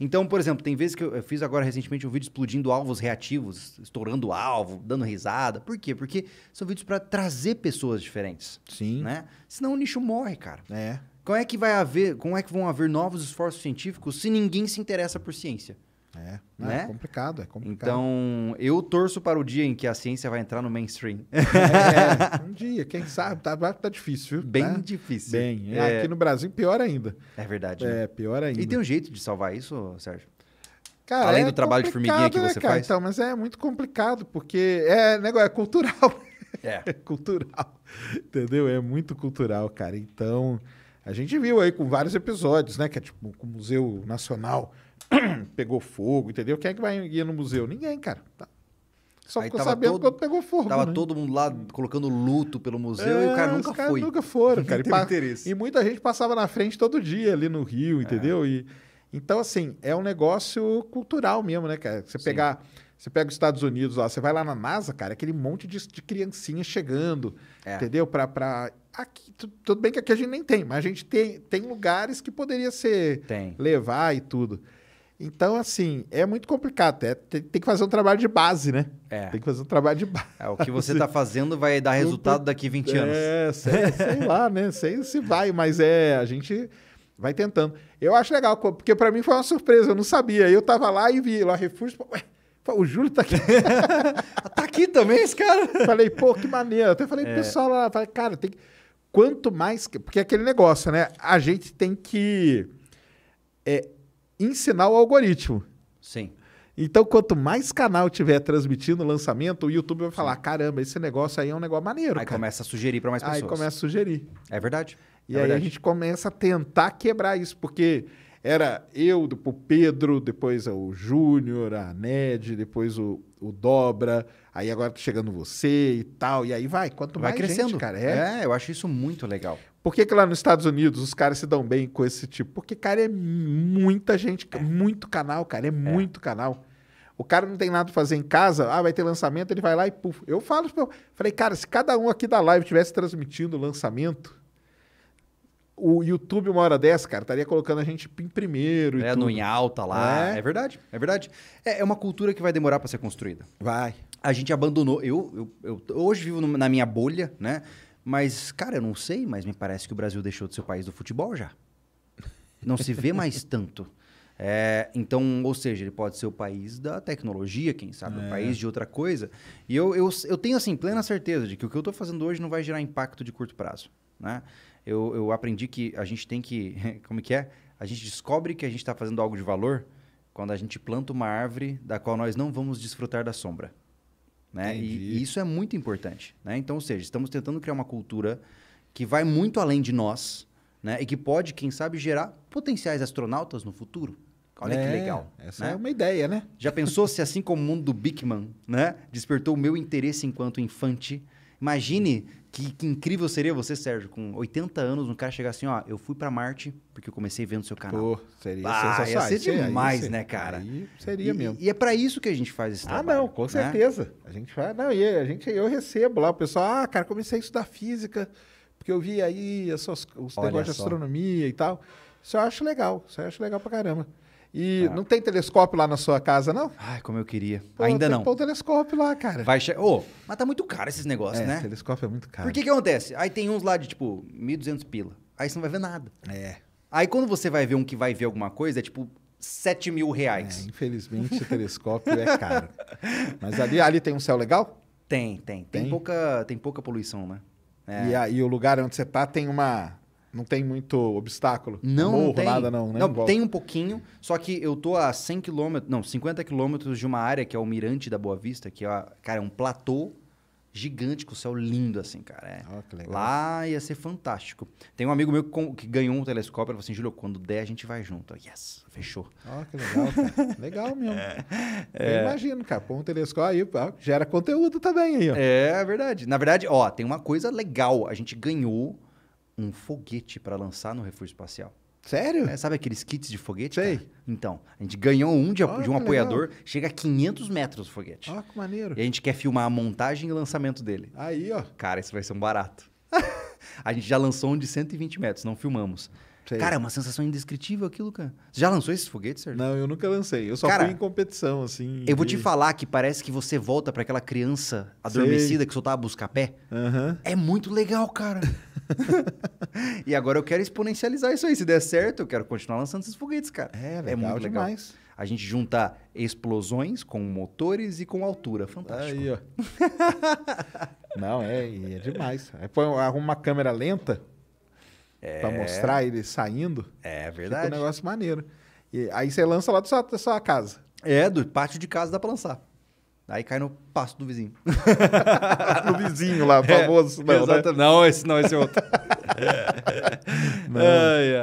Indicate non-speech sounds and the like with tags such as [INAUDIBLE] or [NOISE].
Então, por exemplo, tem vezes que eu, eu fiz agora recentemente um vídeo explodindo alvos reativos, estourando alvo, dando risada. Por quê? Porque são vídeos para trazer pessoas diferentes. Sim. Né? Senão o nicho morre, cara. É. Como é que vai haver, como é que vão haver novos esforços científicos se ninguém se interessa por ciência? É, é, né? é complicado, é complicado. Então, eu torço para o dia em que a ciência vai entrar no mainstream. É, [LAUGHS] um dia, quem sabe, tá, tá difícil, viu? Bem né? difícil. Bem, é, é. aqui no Brasil, pior ainda. É verdade. É, né? pior ainda. E tem um jeito de salvar isso, Sérgio? Cara, Além é do trabalho de formiguinha que né, você né, cara? faz? Então, mas é muito complicado, porque é negócio é cultural. É. [LAUGHS] é cultural, entendeu? É muito cultural, cara. Então, a gente viu aí com vários episódios, né? Que é tipo com o Museu Nacional [COUGHS] pegou fogo, entendeu? Quem é que vai ir no museu? Ninguém, cara. Tá. Só Aí ficou sabendo todo, quando pegou fogo. Tava né? todo mundo lá colocando luto pelo museu é, e o cara é, nunca os foi. nunca foram, [LAUGHS] cara. E, e, muita gente passava na frente todo dia ali no Rio, é. entendeu? É. E, então, assim, é um negócio cultural mesmo, né, cara? Você pegar. Você pega os Estados Unidos lá, você vai lá na NASA, cara, é aquele monte de, de criancinha chegando, é. entendeu? Pra, pra... Aqui, tudo bem que aqui a gente nem tem, mas a gente tem, tem lugares que poderia ser tem. levar e tudo. Então, assim, é muito complicado. É, tem, tem, que fazer um trabalho de base, né? É. Tem que fazer um trabalho de base. [LAUGHS] É, o que você está fazendo vai dar resultado daqui 20 anos. É, sei, sei lá, né? Sei se vai, mas é, a gente vai tentando. Eu acho legal, porque para mim foi uma surpresa, eu não sabia. Eu tava lá e vi lá refúgio, ué, o Júlio tá aqui. [LAUGHS] tá aqui também esse cara? Falei, pô, que maneiro. Até falei pro é. pessoal lá, falei, cara, tem que... quanto mais, porque é aquele negócio, né? A gente tem que é, ensinar o algoritmo. Sim. Então, quanto mais canal tiver transmitindo o lançamento, o YouTube vai falar: caramba, esse negócio aí é um negócio maneiro. Aí cara. começa a sugerir para mais pessoas. Aí começa a sugerir. É verdade. E é aí verdade. a gente começa a tentar quebrar isso, porque era eu, depois o Pedro, depois é o Júnior, a Ned, depois o, o Dobra, aí agora tá chegando você e tal. E aí vai, quanto vai mais crescendo. gente, cara. É. é, eu acho isso muito legal. Por que, que, lá nos Estados Unidos os caras se dão bem com esse tipo? Porque, cara, é muita gente, é. muito canal, cara, é, é, muito canal. O cara não tem nada pra fazer em casa, ah, vai ter lançamento, ele vai lá e puf. Eu falo, eu falei, cara, se cada um aqui da live tivesse transmitindo o lançamento, o YouTube, uma hora dessa, cara, estaria colocando a gente em primeiro. É, no em alta lá. É? é, verdade, é verdade. É, é uma cultura que vai demorar para ser construída. Vai. A gente abandonou. Eu, eu, eu hoje vivo na minha bolha, né? Mas, cara, eu não sei, mas me parece que o Brasil deixou de ser o país do futebol já. Não se vê mais [LAUGHS] tanto. É, então, ou seja, ele pode ser o país da tecnologia, quem sabe, é. o país de outra coisa. E eu, eu, eu tenho, assim, plena certeza de que o que eu estou fazendo hoje não vai gerar impacto de curto prazo, né? eu, eu aprendi que a gente tem que. [LAUGHS] Como que é? A gente descobre que a gente está fazendo algo de valor quando a gente planta uma árvore da qual nós não vamos desfrutar da sombra. Né? E, e, isso é muito importante. Né? Então, ou seja, estamos tentando criar uma cultura que vai muito além de nós né? e que pode, quem sabe, gerar potenciais astronautas no futuro. Olha é, que legal. Essa né? é uma ideia, né? Já pensou se, assim como o mundo do Bigman né? despertou o meu interesse enquanto infante Imagine que, que, incrível seria você, Sérgio, com 80 anos, um cara chegar assim, ó, eu fui para Marte porque eu comecei vendo seu canal. Pô, seria ah, sensacional. Ia ser demais, aí, né, cara? seria e, mesmo. E é para isso que a gente faz esse ah, trabalho. Ah, não, com né? certeza. A gente faz, não, e a gente, eu recebo lá o pessoal, ah, cara, comecei a estudar física porque eu vi aí os, os negócios de astronomia e tal. Isso eu acho legal, isso eu acho legal pra caramba. E ah. não tem telescópio lá na sua casa, não? Ai, como eu queria. Pô, Ainda tem não. Tem um telescópio lá, cara. Vai che... oh, mas tá muito caro esses negócios, é, né? telescópio é muito caro. Por que que acontece? Aí tem uns lá de, tipo, 1.200 pila. Aí você não vai ver nada. É. Aí quando você vai ver um que vai ver alguma coisa, é tipo 7 mil reais. É, infelizmente, o telescópio é caro. [LAUGHS] Mas ali, ali tem um céu legal? Tem, tem. Tem, tem pouca, tem pouca poluição, né? É. E, a, e o lugar onde você tá tem uma não tem muito obstáculo? Não, Morro, não tem. nada não, né? Não, tem um pouquinho, só que eu tô a 100 quilômetros, não, 50 quilômetros de uma área que é o Mirante da Boa Vista, que é, cara, é um platô gigante com o céu lindo assim, cara. É. Oh, Lá ia ser fantástico. Tem um amigo meu que, ganhou um telescópio, ele falou assim, Júlio, quando der a gente vai junto. Eu, yes, fechou. Ah, oh, que legal, cara. [LAUGHS] legal mesmo. É. Eu é. imagino, cara, põe um telescópio aí, gera conteúdo também aí, ó. É, verdade. Na verdade, ó, tem uma coisa legal, a gente ganhou um foguete para lançar no refúgio espacial. Sério? É, sabe aqueles kits de foguete? Sei. Cara? Então, a gente ganhou um de, oh, de um apoiador, legal. chega a 500 metros o foguete. Ó, oh, que maneiro. E a gente quer filmar a montagem e lançamento dele. Aí, ó. Cara, isso vai ser um barato. [LAUGHS] a gente já lançou um de 120 metros, não filmamos. Sei. Cara, é uma sensação indescritível aquilo, cara. Você já lançou esses foguetes, Sérgio? Não, eu nunca lancei. Eu só cara, fui em competição, assim. Eu e... vou te falar que parece que você volta para aquela criança adormecida Sei. que soltava busca-pé. Uhum. É muito legal, cara. [LAUGHS] e agora eu quero exponencializar isso aí. Se der certo, eu quero continuar lançando esses foguetes, cara. É, é legal, é muito legal. demais. A gente juntar explosões com motores e com altura. Fantástico. Aí, ó. [LAUGHS] Não, é, é demais. É, põe, arruma uma câmera lenta é. Pra mostrar ele saindo. É verdade. Fica um negócio maneiro. E aí você lança lá da sua, da sua casa. É, do pátio de casa dá pra lançar. Aí cai no pasto do vizinho. [LAUGHS] no vizinho lá, é, famoso. É, não, né? não, esse não, esse é outro. [LAUGHS] não. Ai, ai.